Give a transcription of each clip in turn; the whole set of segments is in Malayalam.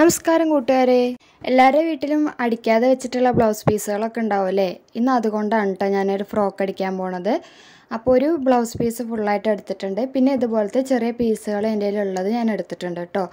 നമസ്കാരം കൂട്ടുകാരെ എല്ലാവരുടെ വീട്ടിലും അടിക്കാതെ വെച്ചിട്ടുള്ള ബ്ലൗസ് പീസുകളൊക്കെ ഉണ്ടാവും അല്ലേ ഇന്ന് അതുകൊണ്ടാണ് കേട്ടോ ഞാനൊരു ഫ്രോക്ക് അടിക്കാൻ പോണത് അപ്പോൾ ഒരു ബ്ലൗസ് പീസ് ഫുള്ളായിട്ട് എടുത്തിട്ടുണ്ട് പിന്നെ ഇതുപോലത്തെ ചെറിയ പീസുകൾ എൻ്റെ ഉള്ളത് ഞാൻ എടുത്തിട്ടുണ്ട് കേട്ടോ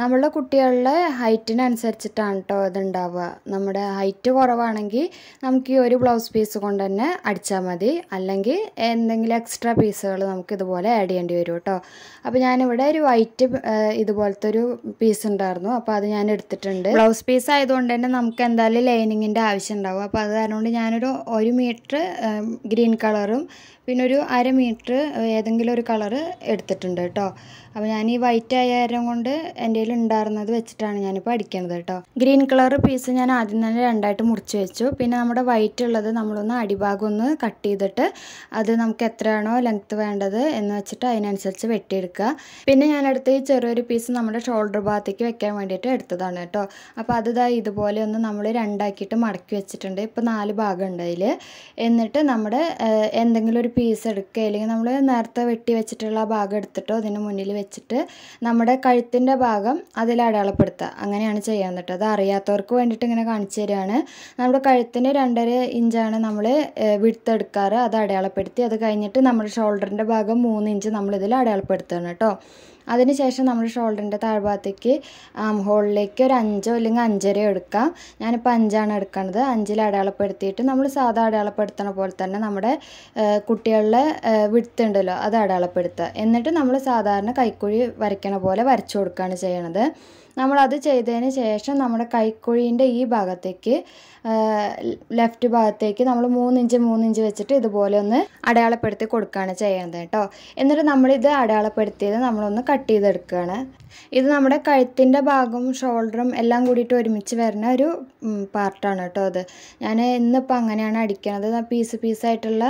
നമ്മളുടെ കുട്ടികളുടെ ഹൈറ്റിനനുസരിച്ചിട്ടാണ് കേട്ടോ ഇതുണ്ടാവുക നമ്മുടെ ഹൈറ്റ് കുറവാണെങ്കിൽ നമുക്ക് ഈ ഒരു ബ്ലൗസ് പീസ് കൊണ്ട് തന്നെ അടിച്ചാൽ മതി അല്ലെങ്കിൽ എന്തെങ്കിലും എക്സ്ട്രാ പീസുകൾ നമുക്ക് ഇതുപോലെ ആഡ് ചെയ്യേണ്ടി വരും കേട്ടോ അപ്പോൾ ഞാനിവിടെ ഒരു വൈറ്റ് ഇതുപോലത്തെ ഒരു പീസ് ഉണ്ടായിരുന്നു അപ്പോൾ അത് ഞാൻ എടുത്തിട്ടുണ്ട് ബ്ലൗസ് പീസ് ആയതുകൊണ്ട് തന്നെ നമുക്ക് എന്തായാലും ലൈനിങ്ങിൻ്റെ ആവശ്യം ഉണ്ടാവും അപ്പോൾ അത് കാരണം ഞാനൊരു ഒരു മീറ്റർ ഗ്രീൻ കളറും പിന്നെ ഞാനൊരു അര മീറ്റർ ഏതെങ്കിലും ഒരു കളർ എടുത്തിട്ടുണ്ട് കേട്ടോ അപ്പോൾ ഞാൻ ഈ വൈറ്റ് ആയ കൊണ്ട് എൻ്റെ കയ്യിൽ ഉണ്ടായിരുന്നത് വെച്ചിട്ടാണ് ഞാനിപ്പോൾ അടിക്കുന്നത് കേട്ടോ ഗ്രീൻ കളർ പീസ് ഞാൻ ആദ്യം തന്നെ രണ്ടായിട്ട് മുറിച്ച് വെച്ചു പിന്നെ നമ്മുടെ വൈറ്റ് ഉള്ളത് നമ്മളൊന്ന് അടിഭാഗം ഒന്ന് കട്ട് ചെയ്തിട്ട് അത് നമുക്ക് എത്രയാണോ ലെങ്ത്ത് വേണ്ടത് എന്ന് വെച്ചിട്ട് അതിനനുസരിച്ച് വെട്ടിയെടുക്കുക പിന്നെ ഞാൻ എടുത്ത ഈ ചെറിയൊരു പീസ് നമ്മുടെ ഷോൾഡർ ഭാഗത്തേക്ക് വെക്കാൻ വേണ്ടിയിട്ട് എടുത്തതാണ് കേട്ടോ അപ്പോൾ അതിതാ ഇതുപോലെ ഒന്ന് നമ്മൾ രണ്ടാക്കിയിട്ട് മടക്കി വെച്ചിട്ടുണ്ട് ഇപ്പോൾ നാല് ഭാഗം ഉണ്ട് അതിൽ എന്നിട്ട് നമ്മുടെ എന്തെങ്കിലും ഒരു പീസ് പീസ് എടുക്കുക അല്ലെങ്കിൽ നമ്മൾ നേരത്തെ വെട്ടി വെച്ചിട്ടുള്ള ഭാഗം എടുത്തിട്ടോ അതിന് മുന്നിൽ വെച്ചിട്ട് നമ്മുടെ കഴുത്തിൻ്റെ ഭാഗം അതിൽ അടയാളപ്പെടുത്തുക അങ്ങനെയാണ് ചെയ്യാൻ തട്ടോ അത് അറിയാത്തവർക്ക് വേണ്ടിയിട്ട് ഇങ്ങനെ കാണിച്ചു തരികയാണ് നമ്മുടെ കഴുത്തിന് രണ്ടര ഇഞ്ചാണ് നമ്മൾ വിടുത്തെടുക്കാറ് അത് അടയാളപ്പെടുത്തി അത് കഴിഞ്ഞിട്ട് നമ്മുടെ ഷോൾഡറിൻ്റെ ഭാഗം മൂന്ന് ഇഞ്ച് നമ്മളിതിൽ അടയാളപ്പെടുത്തുകയാണ് കേട്ടോ അതിനുശേഷം നമ്മൾ ഷോൾഡറിൻ്റെ താഴ്ഭാഗത്തേക്ക് ആം ഹോളിലേക്ക് ഒരു അഞ്ചോ അല്ലെങ്കിൽ അഞ്ചരയോ എടുക്കാം ഞാനിപ്പോൾ അഞ്ചാണ് എടുക്കുന്നത് അഞ്ചിൽ അടയാളപ്പെടുത്തിയിട്ട് നമ്മൾ സാധാ അടയാളപ്പെടുത്തണ പോലെ തന്നെ നമ്മുടെ കുട്ടികളുടെ വിടുത്തുണ്ടല്ലോ ഉണ്ടല്ലോ അത് അടയാളപ്പെടുത്തുക എന്നിട്ട് നമ്മൾ സാധാരണ കൈക്കുഴി വരയ്ക്കണ പോലെ വരച്ചു കൊടുക്കുകയാണ് ചെയ്യണത് നമ്മളത് ചെയ്തതിന് ശേഷം നമ്മുടെ കൈക്കുഴീൻ്റെ ഈ ഭാഗത്തേക്ക് ലെഫ്റ്റ് ഭാഗത്തേക്ക് നമ്മൾ മൂന്നിഞ്ച് മൂന്നിഞ്ച് വെച്ചിട്ട് ഇതുപോലെ ഒന്ന് അടയാളപ്പെടുത്തി കൊടുക്കുകയാണ് ചെയ്യേണ്ടത് കേട്ടോ എന്നിട്ട് നമ്മളിത് അടയാളപ്പെടുത്തിയത് നമ്മളൊന്ന് കട്ട് ചെയ്തെടുക്കുകയാണ് ഇത് നമ്മുടെ കഴുത്തിൻ്റെ ഭാഗവും ഷോൾഡറും എല്ലാം കൂടിയിട്ട് ഒരുമിച്ച് വരുന്ന ഒരു പാർട്ടാണ് കേട്ടോ അത് ഞാൻ ഇന്നിപ്പോൾ അങ്ങനെയാണ് അടിക്കണത് പീസ് പീസായിട്ടുള്ള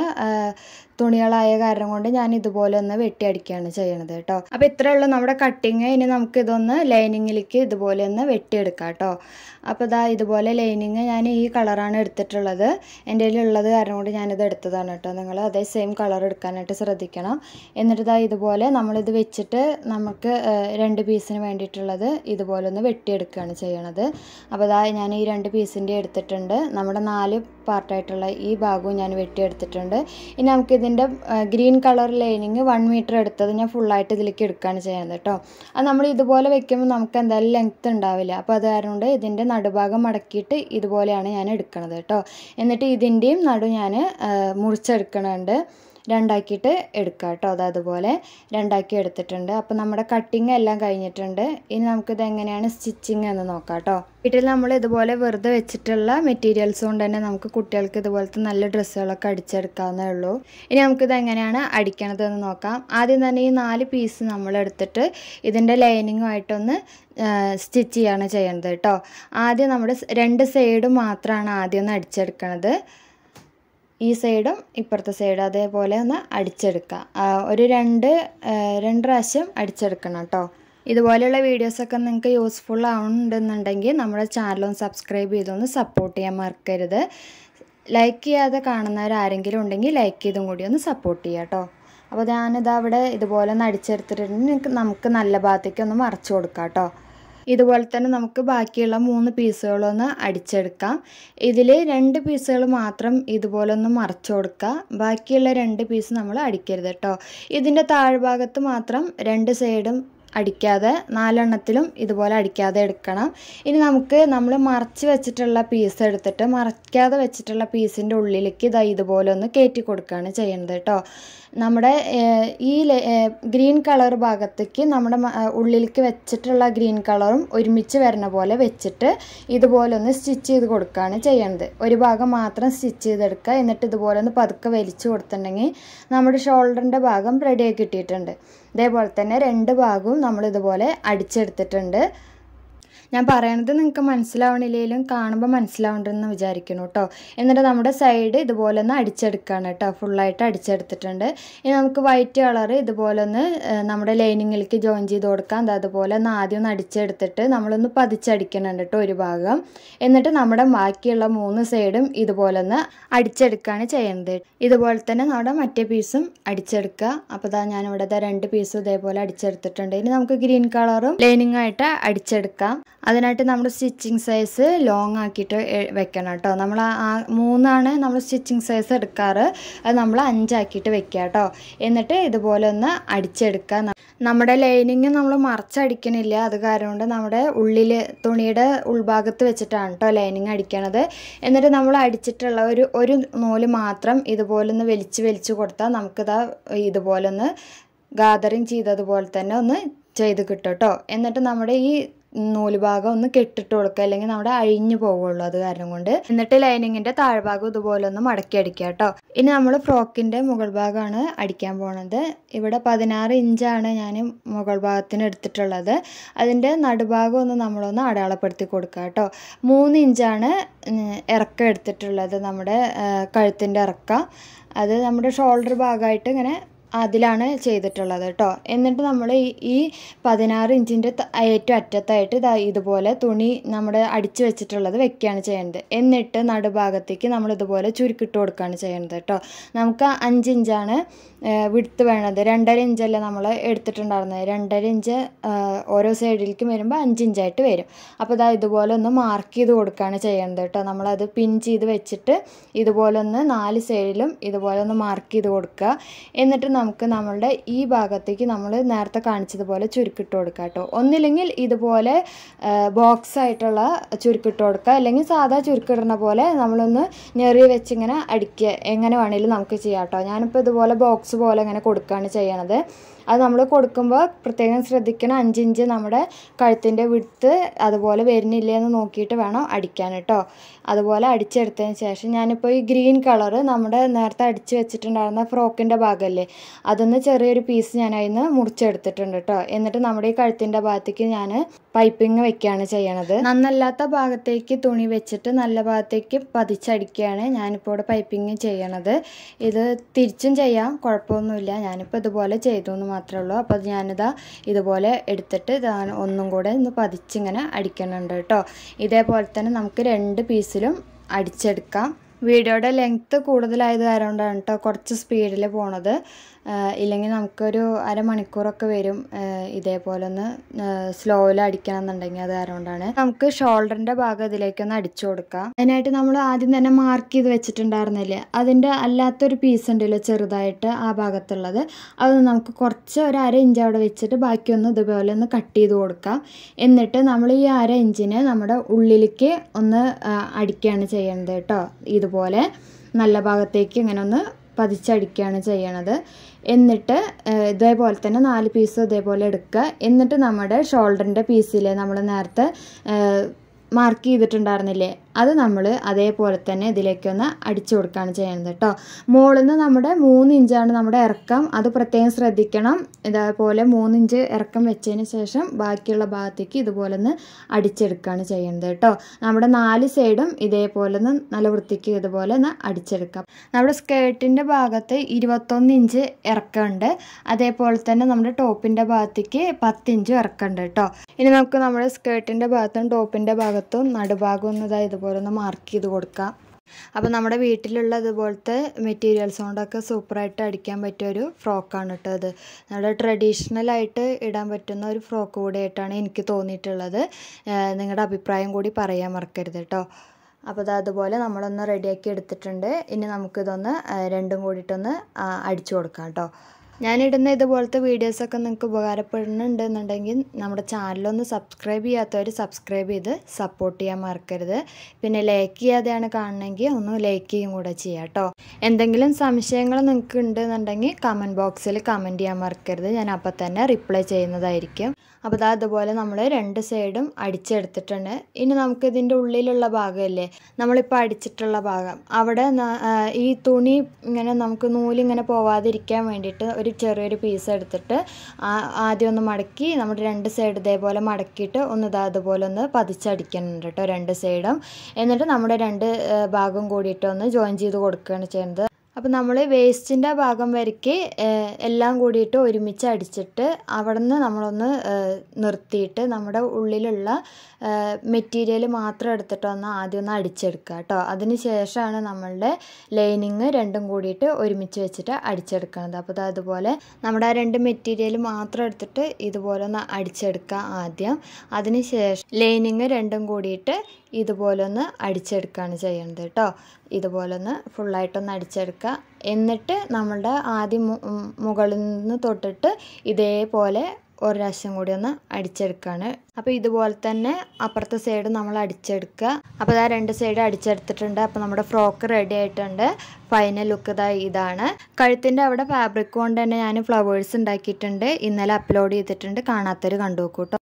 തുണികളായ കാരണം കൊണ്ട് ഞാൻ ഇതുപോലെ ഒന്ന് വെട്ടി അടിക്കുകയാണ് ചെയ്യണത് കേട്ടോ അപ്പോൾ ഇത്രയേ ഉള്ളൂ നമ്മുടെ കട്ടിങ് ഇനി നമുക്ക് ഇതൊന്ന് ലൈനിങ്ങിലേക്ക് ഇതുപോലെ ഒന്ന് വെട്ടിയെടുക്കാം കേട്ടോ അപ്പോൾ ഇതാ ഇതുപോലെ ലൈനിങ് ഞാൻ ഈ കളറാണ് എടുത്തിട്ടുള്ളത് എൻ്റെ ഉള്ളത് കാരണം കൊണ്ട് ഞാനിത് എടുത്തതാണ് കേട്ടോ നിങ്ങൾ അതേ സെയിം കളർ എടുക്കാനായിട്ട് ശ്രദ്ധിക്കണം എന്നിട്ട് ഇതാ ഇതുപോലെ നമ്മളിത് വെച്ചിട്ട് നമുക്ക് രണ്ട് പീസിന് വേണ്ടിയിട്ടുള്ളത് ഇതുപോലെ ഒന്ന് വെട്ടിയെടുക്കുകയാണ് ചെയ്യണത് അപ്പോൾ അതായത് ഞാൻ ഈ രണ്ട് പീസിൻ്റെ എടുത്തിട്ടുണ്ട് നമ്മുടെ നാല് പാർട്ടായിട്ടുള്ള ഈ ഭാഗവും ഞാൻ വെട്ടിയെടുത്തിട്ടുണ്ട് ഇനി നമുക്കിതിൻ്റെ green colour lining one metre എടുത്തത് ഞാൻ ഫുള്ളായിട്ട് ഇതിലേക്ക് എടുക്കുകയാണ് ചെയ്യുന്നത് കേട്ടോ അത് നമ്മൾ ഇതുപോലെ വെക്കുമ്പോൾ നമുക്ക് എന്തായാലും ലെങ്ത്ത് ഉണ്ടാവില്ല അപ്പോൾ അത് കാരണം ഇതിൻ്റെ നടുഭാഗം മടക്കിയിട്ട് ഇതുപോലെയാണ് ഞാൻ എടുക്കുന്നത് കേട്ടോ എന്നിട്ട് ഇതിൻ്റെയും നടു ഞാൻ മുറിച്ചെടുക്കണുണ്ട് രണ്ടാക്കിയിട്ട് എടുക്കുക കേട്ടോ അത് അതുപോലെ രണ്ടാക്കി എടുത്തിട്ടുണ്ട് അപ്പോൾ നമ്മുടെ കട്ടിങ് എല്ലാം കഴിഞ്ഞിട്ടുണ്ട് ഇനി നമുക്കിത് എങ്ങനെയാണ് സ്റ്റിച്ചിങ് എന്ന് നോക്കാം കേട്ടോ വീട്ടിൽ നമ്മൾ ഇതുപോലെ വെറുതെ വെച്ചിട്ടുള്ള മെറ്റീരിയൽസ് കൊണ്ട് തന്നെ നമുക്ക് കുട്ടികൾക്ക് ഇതുപോലത്തെ നല്ല ഡ്രസ്സുകളൊക്കെ അടിച്ചെടുക്കാവുന്നേ ഉള്ളൂ ഇനി നമുക്കിത് എങ്ങനെയാണ് അടിക്കണതെന്ന് നോക്കാം ആദ്യം തന്നെ ഈ നാല് പീസ് നമ്മൾ എടുത്തിട്ട് ഇതിൻ്റെ ലൈനിങ്ങുമായിട്ടൊന്ന് സ്റ്റിച്ച് ചെയ്യാണ് ചെയ്യേണ്ടത് കേട്ടോ ആദ്യം നമ്മുടെ രണ്ട് സൈഡ് മാത്രമാണ് ആദ്യം ഒന്ന് അടിച്ചെടുക്കണത് ഈ സൈഡും ഇപ്പുറത്തെ സൈഡും അതേപോലെ ഒന്ന് അടിച്ചെടുക്കുക ഒരു രണ്ട് രണ്ട് പ്രാവശ്യം അടിച്ചെടുക്കണം കേട്ടോ ഇതുപോലെയുള്ള വീഡിയോസൊക്കെ നിങ്ങൾക്ക് യൂസ്ഫുൾ ആവുന്നുണ്ടെന്നുണ്ടെങ്കിൽ നമ്മുടെ ചാനലൊന്ന് സബ്സ്ക്രൈബ് ചെയ്തൊന്ന് സപ്പോർട്ട് ചെയ്യാൻ മറക്കരുത് ലൈക്ക് ചെയ്യാതെ കാണുന്നവരാരെങ്കിലും ഉണ്ടെങ്കിൽ ലൈക്ക് ചെയ്തും കൂടി ഒന്ന് സപ്പോർട്ട് ചെയ്യുക കേട്ടോ അപ്പോൾ ഞാനിതവിടെ ഇതുപോലെ ഒന്ന് അടിച്ചെടുത്തിട്ടുണ്ടെങ്കിൽ നമുക്ക് നല്ല ഭാഗത്തേക്ക് ഒന്ന് മറച്ചു കൊടുക്കാം കേട്ടോ ഇതുപോലെ തന്നെ നമുക്ക് ബാക്കിയുള്ള മൂന്ന് പീസുകളൊന്ന് അടിച്ചെടുക്കാം ഇതിൽ രണ്ട് പീസുകൾ മാത്രം ഇതുപോലെ ഒന്ന് മറച്ചു കൊടുക്കുക ബാക്കിയുള്ള രണ്ട് പീസ് നമ്മൾ അടിക്കരുത് കേട്ടോ ഇതിൻ്റെ താഴ്ഭാഗത്ത് മാത്രം രണ്ട് സൈഡും അടിക്കാതെ നാലെണ്ണത്തിലും ഇതുപോലെ അടിക്കാതെ എടുക്കണം ഇനി നമുക്ക് നമ്മൾ മറച്ച് വെച്ചിട്ടുള്ള പീസ് എടുത്തിട്ട് മറയ്ക്കാതെ വെച്ചിട്ടുള്ള പീസിൻ്റെ ഉള്ളിലേക്ക് ഇതാ ഇതുപോലെ ഒന്ന് കയറ്റി കൊടുക്കുകയാണ് ചെയ്യേണ്ടത് കേട്ടോ നമ്മുടെ ഈ ഗ്രീൻ കളർ ഭാഗത്തേക്ക് നമ്മുടെ ഉള്ളിലേക്ക് വെച്ചിട്ടുള്ള ഗ്രീൻ കളറും ഒരുമിച്ച് വരുന്ന പോലെ വെച്ചിട്ട് ഇതുപോലെ ഒന്ന് സ്റ്റിച്ച് ചെയ്ത് കൊടുക്കുകയാണ് ചെയ്യേണ്ടത് ഒരു ഭാഗം മാത്രം സ്റ്റിച്ച് ചെയ്തെടുക്കുക എന്നിട്ട് ഇതുപോലെ ഒന്ന് പതുക്കെ വലിച്ചു കൊടുത്തിട്ടുണ്ടെങ്കിൽ നമ്മുടെ ഷോൾഡറിൻ്റെ ഭാഗം റെഡിയായി കിട്ടിയിട്ടുണ്ട് ഇതേപോലെ തന്നെ രണ്ട് ഭാഗവും നമ്മൾ ഇതുപോലെ അടിച്ചെടുത്തിട്ടുണ്ട് ഞാൻ പറയണത് നിങ്ങൾക്ക് മനസ്സിലാവണില്ലെങ്കിലും കാണുമ്പോൾ മനസ്സിലാവണ്ടെന്ന് വിചാരിക്കുന്നു കേട്ടോ എന്നിട്ട് നമ്മുടെ സൈഡ് ഇതുപോലെ ഒന്ന് അടിച്ചെടുക്കുകയാണ് കേട്ടോ ഫുള്ളായിട്ട് അടിച്ചെടുത്തിട്ടുണ്ട് ഇനി നമുക്ക് വൈറ്റ് കളർ ഇതുപോലെ ഒന്ന് നമ്മുടെ ലൈനിങ്ങിലേക്ക് ജോയിൻ ചെയ്ത് കൊടുക്കാം അതുപോലെ ഒന്ന് ആദ്യം ഒന്ന് അടിച്ചെടുത്തിട്ട് നമ്മളൊന്ന് പതിച്ചടിക്കണുണ്ട് കേട്ടോ ഒരു ഭാഗം എന്നിട്ട് നമ്മുടെ ബാക്കിയുള്ള മൂന്ന് സൈഡും ഇതുപോലെ ഒന്ന് അടിച്ചെടുക്കുകയാണ് ചെയ്യുന്നത് ഇതുപോലെ തന്നെ നമ്മുടെ മറ്റേ പീസും അടിച്ചെടുക്കുക അപ്പോൾ ഇതാ ഞാനിവിടെ രണ്ട് പീസും ഇതേപോലെ അടിച്ചെടുത്തിട്ടുണ്ട് ഇനി നമുക്ക് ഗ്രീൻ കളറും ലൈനിങ്ങായിട്ട് അടിച്ചെടുക്കാം അതിനായിട്ട് നമ്മൾ സ്റ്റിച്ചിങ് സൈസ് ലോങ് ആക്കിയിട്ട് വെക്കണം കേട്ടോ നമ്മൾ ആ മൂന്നാണ് നമ്മൾ സ്റ്റിച്ചിങ് സൈസ് എടുക്കാറ് അത് നമ്മൾ അഞ്ചാക്കിയിട്ട് വെക്കുക കേട്ടോ എന്നിട്ട് ഇതുപോലെ ഒന്ന് അടിച്ചെടുക്കുക നമ്മുടെ ലൈനിങ് നമ്മൾ മറച്ചടിക്കണില്ല അത് കാരണം കൊണ്ട് നമ്മുടെ ഉള്ളിൽ തുണിയുടെ ഉൾഭാഗത്ത് വെച്ചിട്ടാണ് കേട്ടോ ലൈനിങ് അടിക്കണത് എന്നിട്ട് നമ്മൾ അടിച്ചിട്ടുള്ള ഒരു ഒരു നൂല് മാത്രം ഇതുപോലെ ഒന്ന് വലിച്ച് വലിച്ച് കൊടുത്താൽ നമുക്കിതാ ഇതുപോലൊന്ന് ഗാദറിങ് ചെയ്തതുപോലെ തന്നെ ഒന്ന് ചെയ്ത് കിട്ടും കേട്ടോ എന്നിട്ട് നമ്മുടെ ഈ നൂല് ഭാഗം ഒന്ന് കെട്ടിട്ട് കൊടുക്കുക അല്ലെങ്കിൽ നമ്മുടെ അഴിഞ്ഞു പോവുള്ളൂ അത് കാരണം കൊണ്ട് എന്നിട്ട് ലൈനിങ്ങിൻ്റെ താഴ്ഭാഗം ഇതുപോലെ ഒന്ന് മടക്കി അടിക്കുക കേട്ടോ ഇനി നമ്മൾ ഫ്രോക്കിൻ്റെ മുകൾ ഭാഗമാണ് അടിക്കാൻ പോണത് ഇവിടെ പതിനാറ് ഇഞ്ചാണ് ഞാൻ മുകൾ ഭാഗത്തിന് എടുത്തിട്ടുള്ളത് അതിൻ്റെ നടുഭാഗം ഒന്ന് നമ്മളൊന്ന് അടയാളപ്പെടുത്തി കൊടുക്കുക കേട്ടോ മൂന്ന് ഇഞ്ചാണ് ഇറക്കം എടുത്തിട്ടുള്ളത് നമ്മുടെ കഴുത്തിൻ്റെ ഇറക്കം അത് നമ്മുടെ ഷോൾഡർ ഭാഗമായിട്ട് ഇങ്ങനെ അതിലാണ് ചെയ്തിട്ടുള്ളത് കേട്ടോ എന്നിട്ട് നമ്മൾ ഈ പതിനാറ് ഇഞ്ചിൻ്റെ ഏറ്റവും അറ്റത്തായിട്ട് ഇതാ ഇതുപോലെ തുണി നമ്മൾ അടിച്ച് വെച്ചിട്ടുള്ളത് വെക്കുകയാണ് ചെയ്യേണ്ടത് എന്നിട്ട് നടുഭാഗത്തേക്ക് നമ്മൾ ഇതുപോലെ ചുരുക്കിട്ട് കൊടുക്കുകയാണ് ചെയ്യേണ്ടത് കേട്ടോ നമുക്ക് അഞ്ചിഞ്ചാണ് വിടുത്ത് വേണത് രണ്ടര ഇഞ്ചല്ല നമ്മൾ എടുത്തിട്ടുണ്ടായിരുന്നത് രണ്ടര ഇഞ്ച് ഓരോ സൈഡിലേക്കും വരുമ്പോൾ അഞ്ചിഞ്ചായിട്ട് വരും അപ്പോൾ ഇതാ ഇതുപോലെ ഒന്ന് മാർക്ക് ചെയ്ത് കൊടുക്കുകയാണ് ചെയ്യേണ്ടത് കേട്ടോ നമ്മളത് പിൻ ചെയ്ത് വെച്ചിട്ട് ഇതുപോലെ ഒന്ന് നാല് സൈഡിലും ഇതുപോലെ ഒന്ന് മാർക്ക് ചെയ്ത് കൊടുക്കുക എന്നിട്ട് നമുക്ക് നമ്മളുടെ ഈ ഭാഗത്തേക്ക് നമ്മൾ നേരത്തെ കാണിച്ചതുപോലെ ചുരുക്കിട്ട് കൊടുക്കുക കേട്ടോ ഒന്നില്ലെങ്കിൽ ഇതുപോലെ ബോക്സ് ആയിട്ടുള്ള ചുരുക്കിട്ട് കൊടുക്കുക അല്ലെങ്കിൽ സാധാ ചുരുക്കിടുന്ന പോലെ നമ്മളൊന്ന് ഞെറി വെച്ചിങ്ങനെ അടിക്കുക എങ്ങനെ വേണമെങ്കിലും നമുക്ക് ചെയ്യാം കേട്ടോ ഞാനിപ്പോൾ ഇതുപോലെ ബോക്സ് പോലെ ഇങ്ങനെ കൊടുക്കുകയാണ് ചെയ്യണത് അത് നമ്മൾ കൊടുക്കുമ്പോൾ പ്രത്യേകം ശ്രദ്ധിക്കണം അഞ്ചിഞ്ച് നമ്മുടെ കഴുത്തിൻ്റെ വിടുത്ത് അതുപോലെ വരുന്നില്ലേ എന്ന് നോക്കിയിട്ട് വേണം അടിക്കാൻ കേട്ടോ അതുപോലെ അടിച്ചെടുത്തതിന് ശേഷം ഞാനിപ്പോൾ ഈ ഗ്രീൻ കളറ് നമ്മുടെ നേരത്തെ അടിച്ച് വെച്ചിട്ടുണ്ടായിരുന്ന ഫ്രോക്കിൻ്റെ ഭാഗമല്ലേ അതൊന്ന് ചെറിയൊരു പീസ് ഞാൻ അതിൽ മുറിച്ചെടുത്തിട്ടുണ്ട് കേട്ടോ എന്നിട്ട് നമ്മുടെ ഈ കഴുത്തിൻ്റെ ഭാഗത്തേക്ക് ഞാൻ പൈപ്പിംഗ് വെക്കുകയാണ് ചെയ്യണത് നന്നല്ലാത്ത ഭാഗത്തേക്ക് തുണി വെച്ചിട്ട് നല്ല ഭാഗത്തേക്ക് പതിച്ചടിക്കുകയാണ് ഞാനിപ്പോൾ ഇവിടെ പൈപ്പിംഗ് ചെയ്യണത് ഇത് തിരിച്ചും ചെയ്യാം കുഴപ്പമൊന്നുമില്ല ഞാനിപ്പോൾ ഇതുപോലെ ചെയ്തു എന്ന് മാത്രമേ ഉള്ളൂ അപ്പോൾ ഞാനിതാ ഇതുപോലെ എടുത്തിട്ട് ഇതാ ഒന്നും കൂടെ ഒന്ന് പതിച്ചിങ്ങനെ അടിക്കുന്നുണ്ട് കേട്ടോ ഇതേപോലെ തന്നെ നമുക്ക് രണ്ട് പീസിലും അടിച്ചെടുക്കാം വീഡിയോയുടെ ലെങ്ത്ത് കൂടുതലായത് കാരണം കേട്ടോ കുറച്ച് സ്പീഡിൽ പോണത് ഇല്ലെങ്കിൽ നമുക്കൊരു അരമണിക്കൂറൊക്കെ വരും ഇതേപോലെ ഒന്ന് സ്ലോയിൽ അടിക്കണം എന്നുണ്ടെങ്കിൽ അത് അതുകൊണ്ടാണ് നമുക്ക് ഷോൾഡറിൻ്റെ ഭാഗം ഇതിലേക്കൊന്ന് അടിച്ചു കൊടുക്കാം അതിനായിട്ട് നമ്മൾ ആദ്യം തന്നെ മാർക്ക് ചെയ്ത് വെച്ചിട്ടുണ്ടായിരുന്നില്ലേ അതിൻ്റെ അല്ലാത്തൊരു പീസ് ഉണ്ടല്ലോ ചെറുതായിട്ട് ആ ഭാഗത്തുള്ളത് അത് നമുക്ക് കുറച്ച് ഒരു അര ഇഞ്ച് അവിടെ വെച്ചിട്ട് ബാക്കിയൊന്ന് ഇതുപോലെ ഒന്ന് കട്ട് ചെയ്ത് കൊടുക്കാം എന്നിട്ട് നമ്മൾ ഈ അര ഇഞ്ചിനെ നമ്മുടെ ഉള്ളിലേക്ക് ഒന്ന് അടിക്കുകയാണ് ചെയ്യേണ്ടത് കേട്ടോ ഇതുപോലെ നല്ല ഭാഗത്തേക്ക് ഇങ്ങനെ ഒന്ന് പതിച്ചടിക്കുകയാണ് ചെയ്യണത് എന്നിട്ട് ഇതേപോലെ തന്നെ നാല് പീസ് ഇതേപോലെ എടുക്കുക എന്നിട്ട് നമ്മുടെ ഷോൾഡറിൻ്റെ പീസിൽ നമ്മൾ നേരത്തെ മാർക്ക് ചെയ്തിട്ടുണ്ടായിരുന്നില്ലേ അത് നമ്മൾ അതേപോലെ തന്നെ ഇതിലേക്ക് ഒന്ന് അടിച്ചു കൊടുക്കുകയാണ് ചെയ്യുന്നത് കേട്ടോ മുകളിൽ നിന്ന് നമ്മുടെ മൂന്ന് ഇഞ്ചാണ് നമ്മുടെ ഇറക്കം അത് പ്രത്യേകം ശ്രദ്ധിക്കണം ഇതേപോലെ മൂന്ന് ഇഞ്ച് ഇറക്കം വെച്ചതിന് ശേഷം ബാക്കിയുള്ള ഭാഗത്തേക്ക് ഇതുപോലെ ഒന്ന് അടിച്ചെടുക്കുകയാണ് ചെയ്യുന്നത് കേട്ടോ നമ്മുടെ നാല് സൈഡും ഇതേപോലെ ഒന്ന് നല്ല വൃത്തിക്ക് ഇതുപോലെ ഒന്ന് അടിച്ചെടുക്കാം നമ്മുടെ സ്കേർട്ടിൻ്റെ ഭാഗത്ത് ഇരുപത്തൊന്ന് ഇഞ്ച് ഇറക്കമുണ്ട് അതേപോലെ തന്നെ നമ്മുടെ ടോപ്പിൻ്റെ ഭാഗത്തേക്ക് പത്ത് ഇഞ്ചും ഇറക്കമുണ്ട് കേട്ടോ ഇനി നമുക്ക് നമ്മുടെ സ്കേർട്ടിൻ്റെ ഭാഗത്തും ടോപ്പിൻ്റെ ഭാഗത്തും നടുഭാഗം ഒന്നതായത് അതുപോലെ ഒന്ന് മാർക്ക് ചെയ്ത് കൊടുക്കാം അപ്പോൾ നമ്മുടെ വീട്ടിലുള്ള ഇതുപോലത്തെ മെറ്റീരിയൽസ് കൊണ്ടൊക്കെ സൂപ്പറായിട്ട് അടിക്കാൻ പറ്റിയ ഒരു ഫ്രോക്കാണ് കേട്ടോ അത് നമ്മുടെ ട്രഡീഷണലായിട്ട് ഇടാൻ പറ്റുന്ന ഒരു ഫ്രോക്ക് കൂടിയായിട്ടാണ് എനിക്ക് തോന്നിയിട്ടുള്ളത് നിങ്ങളുടെ അഭിപ്രായം കൂടി പറയാൻ മറക്കരുത് കേട്ടോ അപ്പോൾ അത് അതുപോലെ നമ്മളൊന്ന് റെഡിയാക്കി എടുത്തിട്ടുണ്ട് ഇനി നമുക്കിതൊന്ന് രണ്ടും കൂടിയിട്ടൊന്ന് അടിച്ചു കൊടുക്കാം കേട്ടോ ഞാനിടുന്ന ഇതുപോലത്തെ വീഡിയോസൊക്കെ നിങ്ങൾക്ക് ഉപകാരപ്പെടുന്നുണ്ടെന്നുണ്ടെങ്കിൽ നമ്മുടെ ചാനലൊന്ന് സബ്സ്ക്രൈബ് ചെയ്യാത്തവർ സബ്സ്ക്രൈബ് ചെയ്ത് സപ്പോർട്ട് ചെയ്യാൻ മറക്കരുത് പിന്നെ ലൈക്ക് ചെയ്യാതെയാണ് കാണണമെങ്കിൽ ഒന്ന് ലൈക്ക് ചെയ്യും കൂടെ ചെയ്യാം കേട്ടോ എന്തെങ്കിലും സംശയങ്ങൾ നിങ്ങൾക്ക് ഉണ്ടെന്നുണ്ടെങ്കിൽ കമൻറ്റ് ബോക്സിൽ കമൻറ്റ് ചെയ്യാൻ മറക്കരുത് ഞാൻ അപ്പം തന്നെ റിപ്ലൈ ചെയ്യുന്നതായിരിക്കും അപ്പോൾ അത് അതുപോലെ നമ്മൾ രണ്ട് സൈഡും അടിച്ചെടുത്തിട്ടുണ്ട് ഇനി നമുക്ക് ഇതിൻ്റെ ഉള്ളിലുള്ള ഭാഗമല്ലേ നമ്മളിപ്പോൾ അടിച്ചിട്ടുള്ള ഭാഗം അവിടെ ഈ തുണി ഇങ്ങനെ നമുക്ക് നൂലിങ്ങനെ പോവാതിരിക്കാൻ വേണ്ടിയിട്ട് ഒരു ചെറിയൊരു പീസ് എടുത്തിട്ട് ആദ്യം ഒന്ന് മടക്കി നമ്മുടെ രണ്ട് സൈഡ് ഇതേപോലെ മടക്കിയിട്ട് ഒന്ന് ഇതാ അതുപോലെ ഒന്ന് പതിച്ചടിക്കണം കേട്ടോ രണ്ട് സൈഡും എന്നിട്ട് നമ്മുടെ രണ്ട് ഭാഗം കൂടിയിട്ട് ഒന്ന് ജോയിൻ ചെയ്ത് കൊടുക്കുകയാണ് ചെയ്യുന്നത് അപ്പോൾ നമ്മൾ വേസ്റ്റിൻ്റെ ഭാഗം വരയ്ക്ക് എല്ലാം കൂടിയിട്ട് ഒരുമിച്ച് അടിച്ചിട്ട് അവിടെ നിന്ന് നമ്മളൊന്ന് നിർത്തിയിട്ട് നമ്മുടെ ഉള്ളിലുള്ള മെറ്റീരിയൽ മാത്രം എടുത്തിട്ട് ഒന്ന് ആദ്യം ഒന്ന് അടിച്ചെടുക്കുക കേട്ടോ അതിന് ശേഷമാണ് നമ്മളുടെ ലൈനിങ് രണ്ടും കൂടിയിട്ട് ഒരുമിച്ച് വെച്ചിട്ട് അടിച്ചെടുക്കുന്നത് അപ്പോൾ അതുപോലെ നമ്മുടെ ആ രണ്ട് മെറ്റീരിയൽ മാത്രം എടുത്തിട്ട് ഇതുപോലെ ഒന്ന് അടിച്ചെടുക്കുക ആദ്യം അതിന് ശേഷം ലൈനിങ് രണ്ടും കൂടിയിട്ട് ഇതുപോലൊന്ന് അടിച്ചെടുക്കുകയാണ് ചെയ്യേണ്ടത് കേട്ടോ ഇതുപോലൊന്ന് ഫുള്ളായിട്ടൊന്ന് അടിച്ചെടുക്കുക എന്നിട്ട് നമ്മളുടെ ആദ്യം മുകളിൽ നിന്ന് തൊട്ടിട്ട് ഇതേപോലെ ഒരു ഒരാശം കൂടി ഒന്ന് അടിച്ചെടുക്കുകയാണ് അപ്പോൾ ഇതുപോലെ തന്നെ അപ്പുറത്തെ സൈഡ് നമ്മൾ അടിച്ചെടുക്കുക അപ്പോൾ ഇതാ രണ്ട് സൈഡ് അടിച്ചെടുത്തിട്ടുണ്ട് അപ്പോൾ നമ്മുടെ ഫ്രോക്ക് റെഡി ആയിട്ടുണ്ട് ഫൈനൽ ലുക്ക് ഇതാ ഇതാണ് കഴുത്തിൻ്റെ അവിടെ ഫാബ്രിക് കൊണ്ട് തന്നെ ഞാൻ ഫ്ലവേഴ്സ് ഉണ്ടാക്കിയിട്ടുണ്ട് ഇന്നലെ അപ്ലോഡ് ചെയ്തിട്ടുണ്ട് കാണാത്തവർ കണ്ടു നോക്കൂട്ടോ